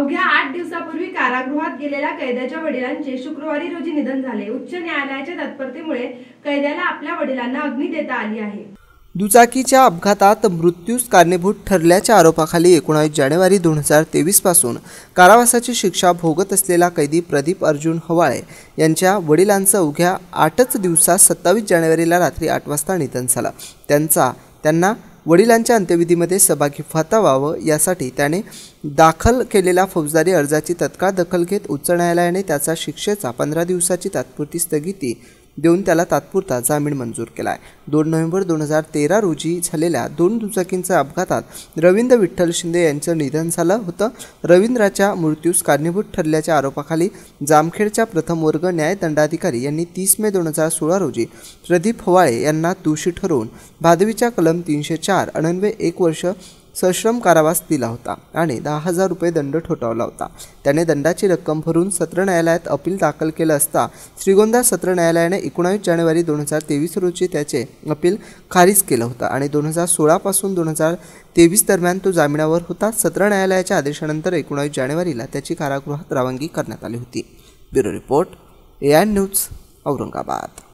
अवघ्या आठ दिवसापूर्वी कारागृहात गेलेल्या कैद्याच्या वडिलांचे शुक्रवारी रोजी निधन झाले उच्च न्यायालयाच्या तत्परतेमुळे कैद्याला आपल्या वडिलांना अग्नी देता आली आहे दुचाकीच्या अपघातात मृत्यूस कारणीभूत ठरल्याच्या आरोपाखाली एकोणावीस जानेवारी दोन हजार तेवीसपासून कारावासाची शिक्षा भोगत असलेला कैदी प्रदीप अर्जुन हवाळे यांच्या वडिलांचं अवघ्या आठच दिवसात सत्तावीस जानेवारीला रात्री आठ वाजता निधन झालं त्यांचा त्यांना वडिलांच्या अंत्यविधीमध्ये सहभागी फता व्हावं यासाठी त्याने दाखल केलेल्या फौजदारी अर्जाची तत्काळ दखल घेत उच्च न्यायालयाने त्याचा शिक्षेचा पंधरा दिवसाची तात्पुरती स्थगिती देऊन त्याला तात्पुरता जामीन मंजूर केला आहे दोन नोव्हेंबर दोन हजार तेरा रोजी झालेल्या दोन दुचाकींच्या अपघातात रवींद्र विठ्ठल शिंदे यांचं निधन झालं होतं रवींद्राच्या मृत्यूस कारणीभूत ठरल्याच्या आरोपाखाली जामखेडच्या प्रथम वर्ग न्यायदंडाधिकारी यांनी तीस मे दोन हजार सोळा रोजी प्रदीप हवाळे यांना दोषी ठरवून भादवीच्या कलम तीनशे चार अनन्वे एक वर्ष सश्रम कारावास दिला होता आणि दहा हजार रुपये दंड ठोठावला होता त्याने दंडाची रक्कम भरून सत्र न्यायालयात अपील दाखल केलं असता श्रीगोंदा सत्र न्यायालयाने एकोणावीस जानेवारी दोन हजार तेवीस रोजी त्याचे अपील खारिज केलं होतं आणि दोन हजार सोळापासून दोन हजार तेवीस दरम्यान तो जामिनावर होता सत्र न्यायालयाच्या आदेशानंतर एकोणावीस जानेवारीला त्याची कारागृहात रवानगी करण्यात आली होती bureau report AI news Aurangabad